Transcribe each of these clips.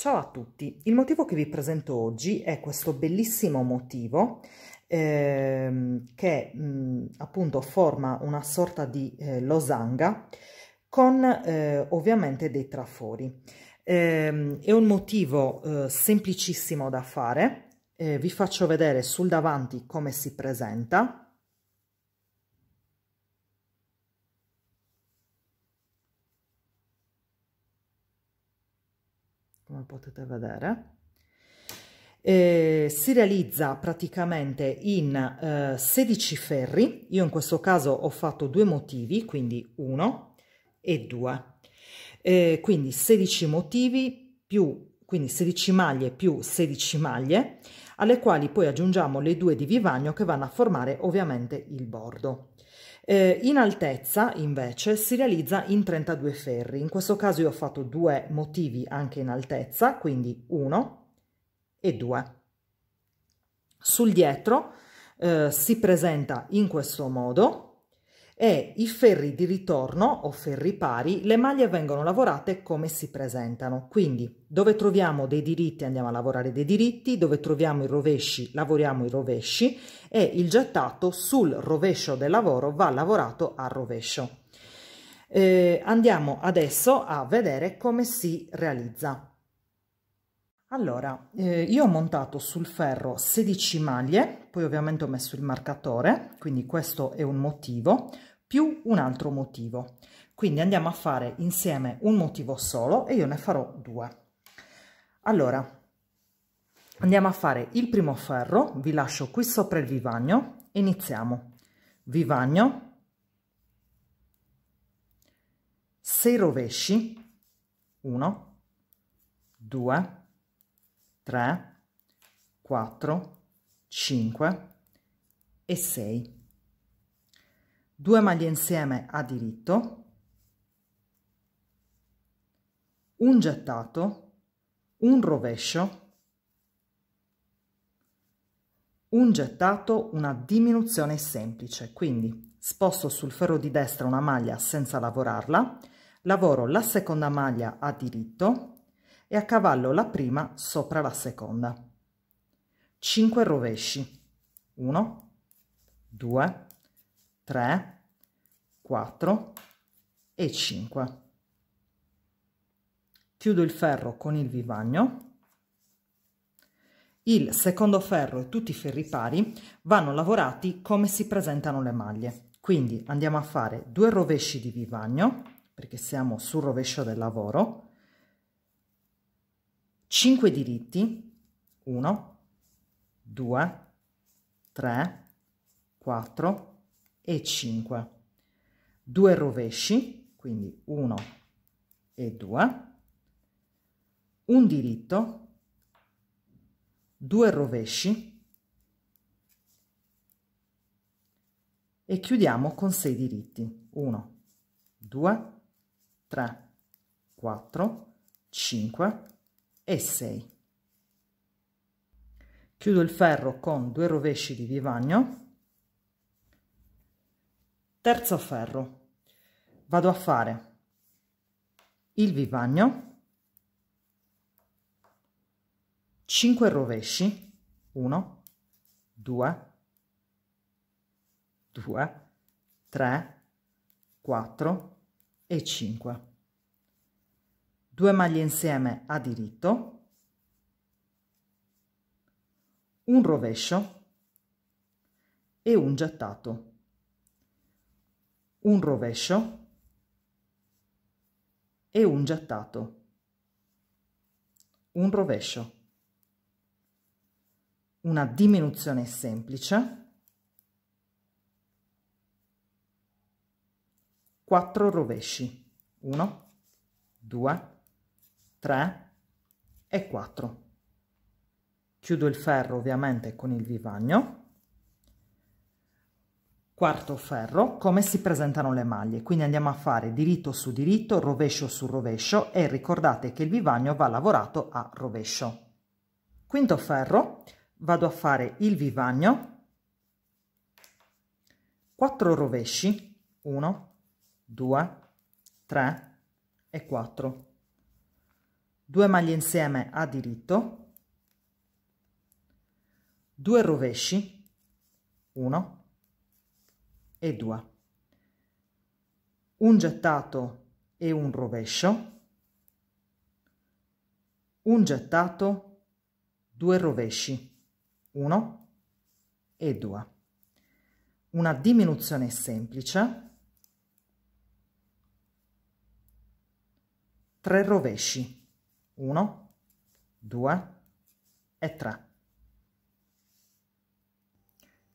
Ciao a tutti, il motivo che vi presento oggi è questo bellissimo motivo ehm, che mh, appunto forma una sorta di eh, losanga con eh, ovviamente dei trafori. Ehm, è un motivo eh, semplicissimo da fare, eh, vi faccio vedere sul davanti come si presenta come potete vedere eh, si realizza praticamente in eh, 16 ferri io in questo caso ho fatto due motivi quindi uno e due, eh, quindi 16 motivi più quindi 16 maglie più 16 maglie alle quali poi aggiungiamo le due di vivagno che vanno a formare ovviamente il bordo eh, in altezza invece si realizza in 32 ferri, in questo caso io ho fatto due motivi anche in altezza, quindi 1 e 2. Sul dietro eh, si presenta in questo modo, e i ferri di ritorno o ferri pari, le maglie vengono lavorate come si presentano. Quindi dove troviamo dei diritti andiamo a lavorare dei diritti, dove troviamo i rovesci lavoriamo i rovesci e il gettato sul rovescio del lavoro va lavorato al rovescio. Eh, andiamo adesso a vedere come si realizza. Allora, eh, io ho montato sul ferro 16 maglie, poi ovviamente ho messo il marcatore, quindi questo è un motivo, più un altro motivo. Quindi andiamo a fare insieme un motivo solo e io ne farò due. Allora, andiamo a fare il primo ferro, vi lascio qui sopra il vivagno, iniziamo. Vivagno, 6 rovesci, 1, 2, 3, 4, 5 e 6. 2 maglie insieme a diritto, un gettato, un rovescio, un gettato, una diminuzione semplice. Quindi sposto sul ferro di destra una maglia senza lavorarla, lavoro la seconda maglia a diritto, e a cavallo la prima sopra la seconda. 5 rovesci. 1, 2, 3, 4 e 5. Chiudo il ferro con il vivagno. Il secondo ferro e tutti i ferri pari vanno lavorati come si presentano le maglie. Quindi andiamo a fare due rovesci di vivagno, perché siamo sul rovescio del lavoro, 5 diritti, 1, 2, 3, 4 e 5. 2 rovesci, quindi 1 e 2, un diritto, 2 rovesci e chiudiamo con 6 diritti, 1, 2, 3, 4, 5, e 6 chiudo il ferro con due rovesci di vivagno terzo ferro vado a fare il vivagno 5 rovesci 1 2 2 3 4 e 5 due maglie insieme a diritto un rovescio e un gettato un rovescio e un gettato un rovescio una diminuzione semplice 4 rovesci 1 2 3 e 4. Chiudo il ferro ovviamente con il vivagno. Quarto ferro, come si presentano le maglie. Quindi andiamo a fare diritto su diritto, rovescio su rovescio e ricordate che il vivagno va lavorato a rovescio. Quinto ferro, vado a fare il vivagno, 4 rovesci, 1, 2, 3 e 4 2 maglie insieme a diritto 2 rovesci 1 e 2 un gettato e un rovescio un gettato due rovesci 1 e 2 una diminuzione semplice 3 rovesci 1, 2 e 3.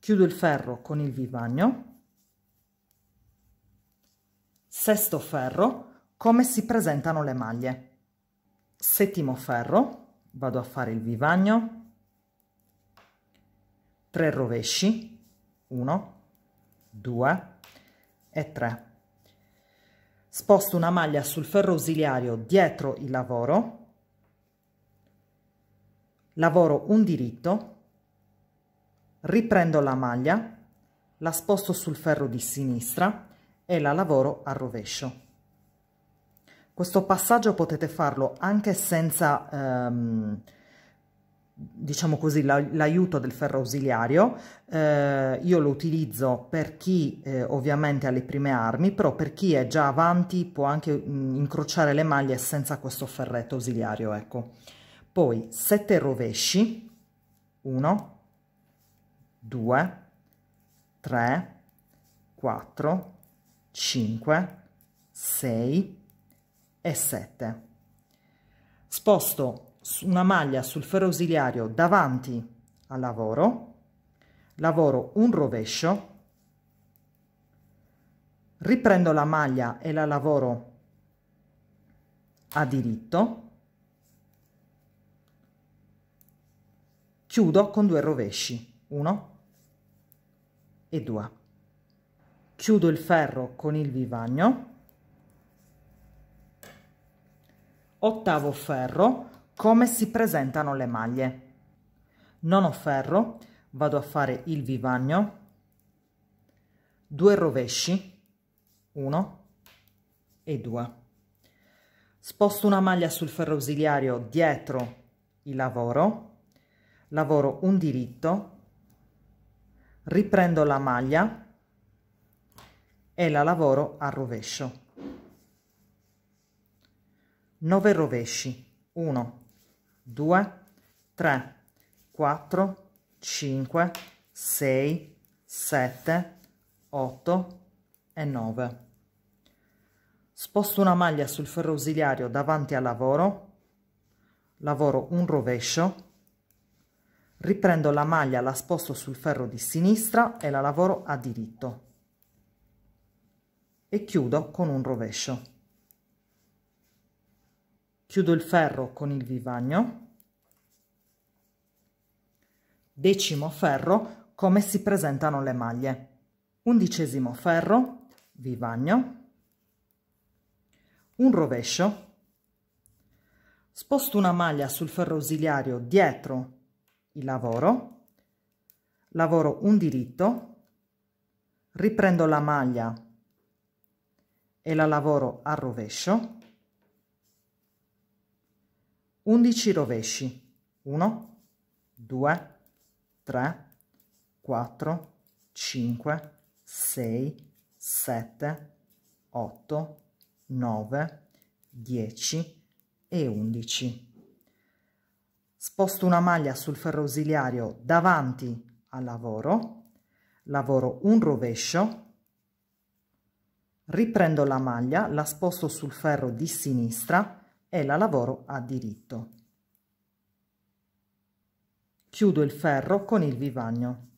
Chiudo il ferro con il vivagno, sesto ferro, come si presentano le maglie, settimo ferro, vado a fare il vivagno, 3 rovesci, 1, 2 e 3. Sposto una maglia sul ferro ausiliario dietro il lavoro, lavoro un diritto, riprendo la maglia, la sposto sul ferro di sinistra e la lavoro al rovescio. Questo passaggio potete farlo anche senza, ehm, diciamo così, l'aiuto del ferro ausiliario. Eh, io lo utilizzo per chi eh, ovviamente ha le prime armi, però per chi è già avanti può anche mh, incrociare le maglie senza questo ferretto ausiliario, ecco poi 7 rovesci 1 2 3 4 5 6 e 7 sposto una maglia sul ferro ausiliario davanti al lavoro lavoro un rovescio riprendo la maglia e la lavoro a diritto chiudo con due rovesci 1 e 2 chiudo il ferro con il vivagno ottavo ferro come si presentano le maglie non ho ferro vado a fare il vivagno due rovesci 1 e 2 sposto una maglia sul ferro ausiliario dietro il lavoro lavoro un diritto, riprendo la maglia e la lavoro al rovescio. 9 rovesci. 1, 2, 3, 4, 5, 6, 7, 8 e 9. Sposto una maglia sul ferro ausiliario davanti al lavoro, lavoro un rovescio, riprendo la maglia la sposto sul ferro di sinistra e la lavoro a diritto e chiudo con un rovescio chiudo il ferro con il vivagno decimo ferro come si presentano le maglie undicesimo ferro vivagno un rovescio sposto una maglia sul ferro ausiliario dietro il lavoro, lavoro un diritto, riprendo la maglia e la lavoro al rovescio, 11 rovesci, 1, 2, 3, 4, 5, 6, 7, 8, 9, 10 e 11 sposto una maglia sul ferro ausiliario davanti al lavoro, lavoro un rovescio, riprendo la maglia, la sposto sul ferro di sinistra e la lavoro a diritto. Chiudo il ferro con il vivagno.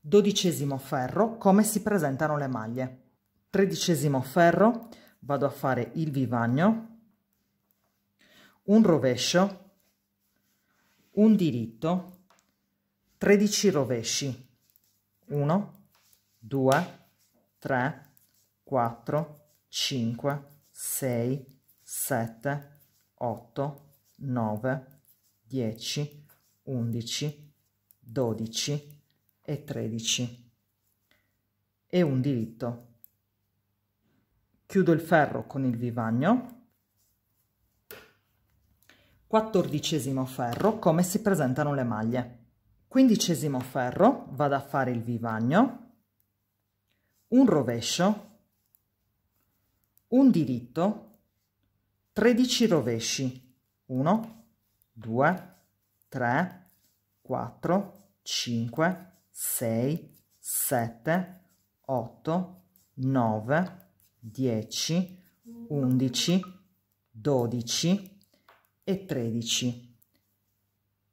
Dodicesimo ferro, come si presentano le maglie. Tredicesimo ferro, vado a fare il vivagno, un rovescio, un diritto, 13 rovesci, 1, 2, 3, 4, 5, 6, 7, 8, 9, 10, 11, 12 e 13 e un diritto. Chiudo il ferro con il vivagno Quattordicesimo ferro, come si presentano le maglie. Quindicesimo ferro, vado a fare il vivagno, un rovescio, un diritto, 13 rovesci, 1, 2, 3, 4, 5, 6, 7, 8, 9, 10, 11, 12, e 13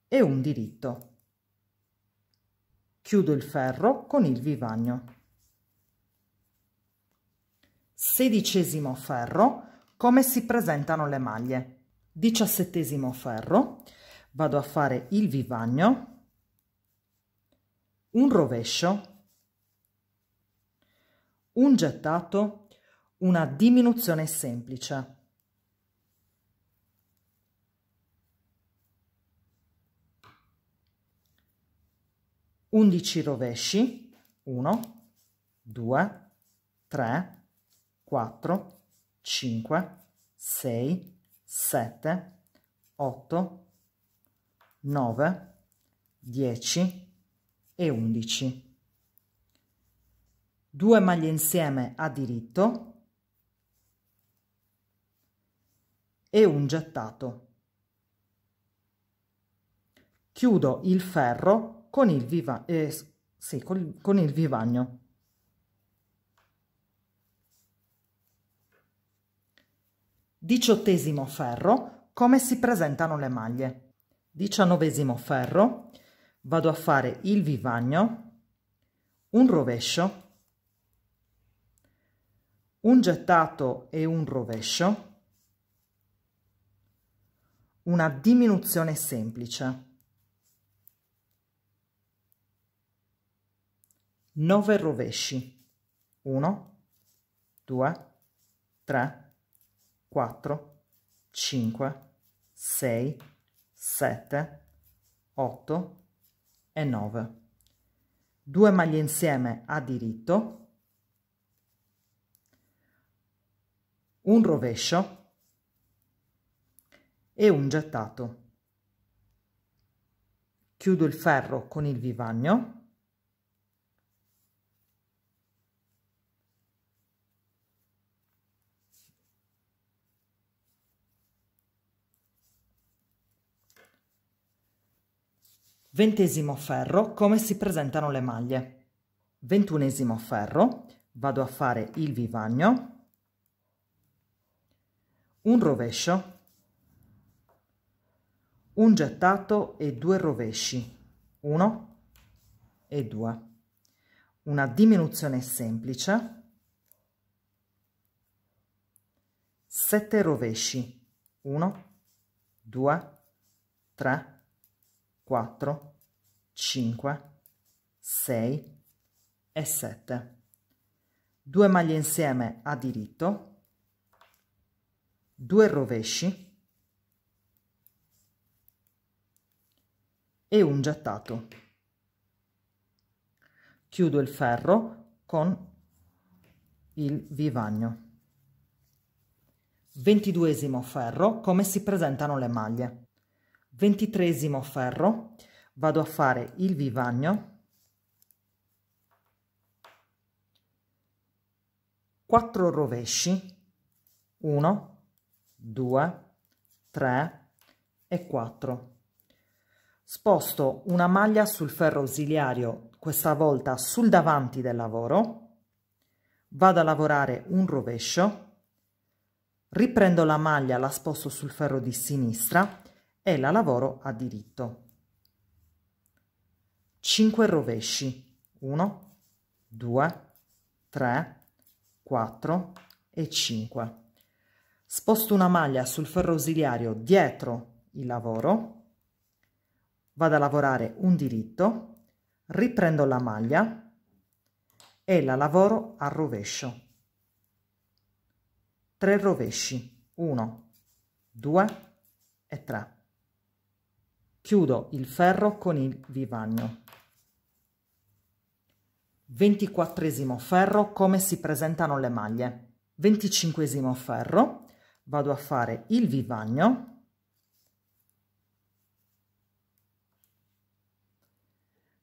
e un diritto. Chiudo il ferro con il vivagno. Sedicesimo ferro, come si presentano le maglie. Diciassettesimo ferro, vado a fare il vivagno, un rovescio, un gettato, una diminuzione semplice. 11 rovesci 1 2 3 4 5 6 7 8 9 10 e 11 2 maglie insieme a diritto e un gettato chiudo il ferro con il, viva, eh, sì, con, con il vivagno. Diciottesimo ferro, come si presentano le maglie. Diciannovesimo ferro, vado a fare il vivagno, un rovescio, un gettato e un rovescio, una diminuzione semplice. nove rovesci 1 2 3 4 5 6 7 8 e 9 Due maglie insieme a diritto un rovescio e un gettato chiudo il ferro con il vivagno Ventesimo ferro, come si presentano le maglie. Ventunesimo ferro, vado a fare il vivagno, un rovescio, un gettato e due rovesci, uno e due, Una diminuzione semplice, sette rovesci, 1, 2, 3, 4, 5, 6 e 7. 2 maglie insieme a diritto, 2 rovesci e un gettato. Chiudo il ferro con il vivagno. Ventiduesimo ferro, come si presentano le maglie ventitresimo ferro vado a fare il vivagno 4 rovesci 1 2 3 e 4 sposto una maglia sul ferro ausiliario questa volta sul davanti del lavoro vado a lavorare un rovescio riprendo la maglia la sposto sul ferro di sinistra e la lavoro a diritto. 5 rovesci, 1, 2, 3, 4 e 5. Sposto una maglia sul ferro ausiliario dietro il lavoro, vado a lavorare un diritto, riprendo la maglia e la lavoro al rovescio. 3 rovesci, 1, 2 e 3 chiudo il ferro con il vivagno. 24 ferro, come si presentano le maglie. 25 ferro, vado a fare il vivagno.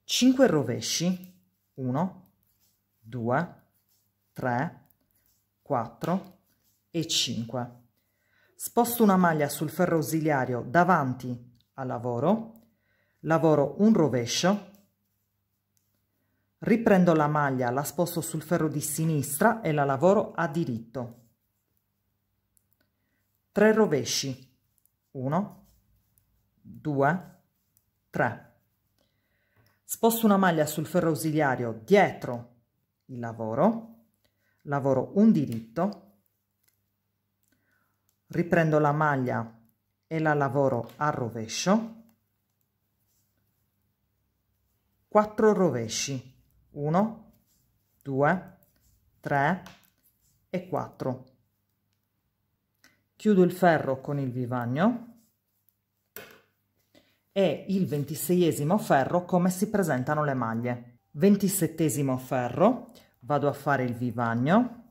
Cinque rovesci, 1, 2, 3, 4 e 5. Sposto una maglia sul ferro ausiliario davanti lavoro, lavoro un rovescio, riprendo la maglia, la sposto sul ferro di sinistra e la lavoro a diritto. 3 rovesci, 1, 2, 3. Sposto una maglia sul ferro ausiliario dietro il lavoro, lavoro un diritto, riprendo la maglia e la lavoro al rovescio 4 rovesci 1 2 3 e 4 chiudo il ferro con il vivagno e il ventiseiesimo ferro come si presentano le maglie ventisettesimo ferro vado a fare il vivagno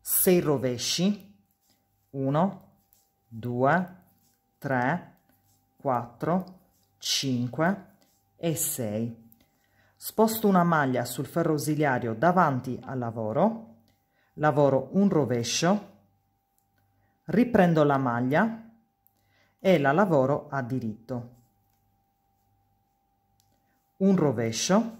6 rovesci 1 2, 3, 4, 5 e 6. Sposto una maglia sul ferro ausiliario davanti al lavoro, lavoro un rovescio, riprendo la maglia e la lavoro a diritto. Un rovescio,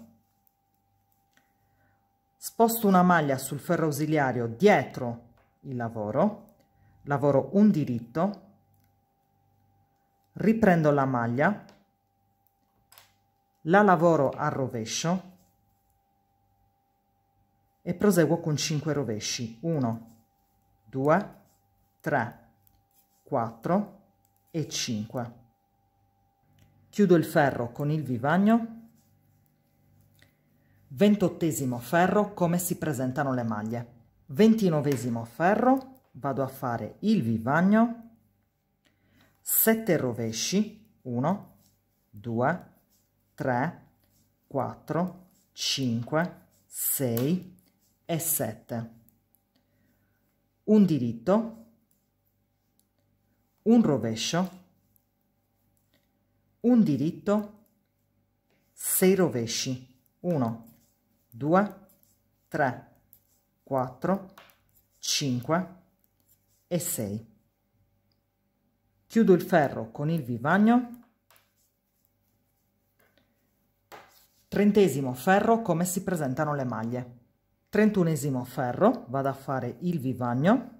sposto una maglia sul ferro ausiliario dietro il lavoro, lavoro un diritto riprendo la maglia la lavoro al rovescio e proseguo con 5 rovesci 1 2 3 4 e 5 chiudo il ferro con il vivagno ventottesimo ferro come si presentano le maglie ventinovesimo ferro vado a fare il vivagno 7 rovesci 1 2 3 4 5 6 e 7 un diritto un rovescio un diritto 6 rovesci 1 2 3 4 5 e 6 chiudo il ferro con il vivagno trentesimo ferro come si presentano le maglie trentunesimo ferro vado a fare il vivagno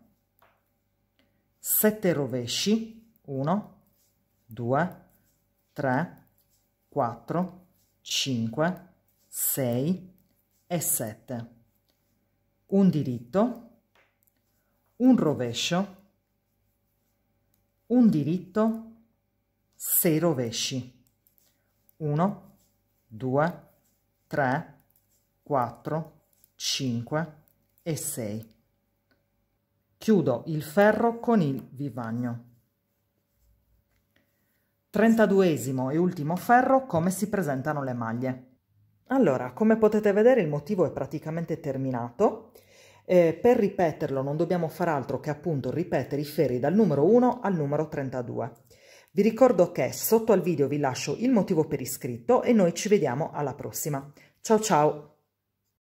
Sette rovesci 1 2 3 4 5 6 e 7 un diritto un rovescio, un diritto, 6 rovesci, 1, 2, 3, 4, 5 e 6. Chiudo il ferro con il vivagno. Trentaduesimo e ultimo ferro come si presentano le maglie. Allora, come potete vedere il motivo è praticamente terminato eh, per ripeterlo non dobbiamo far altro che appunto ripetere i ferri dal numero 1 al numero 32. Vi ricordo che sotto al video vi lascio il motivo per iscritto e noi ci vediamo alla prossima. Ciao ciao!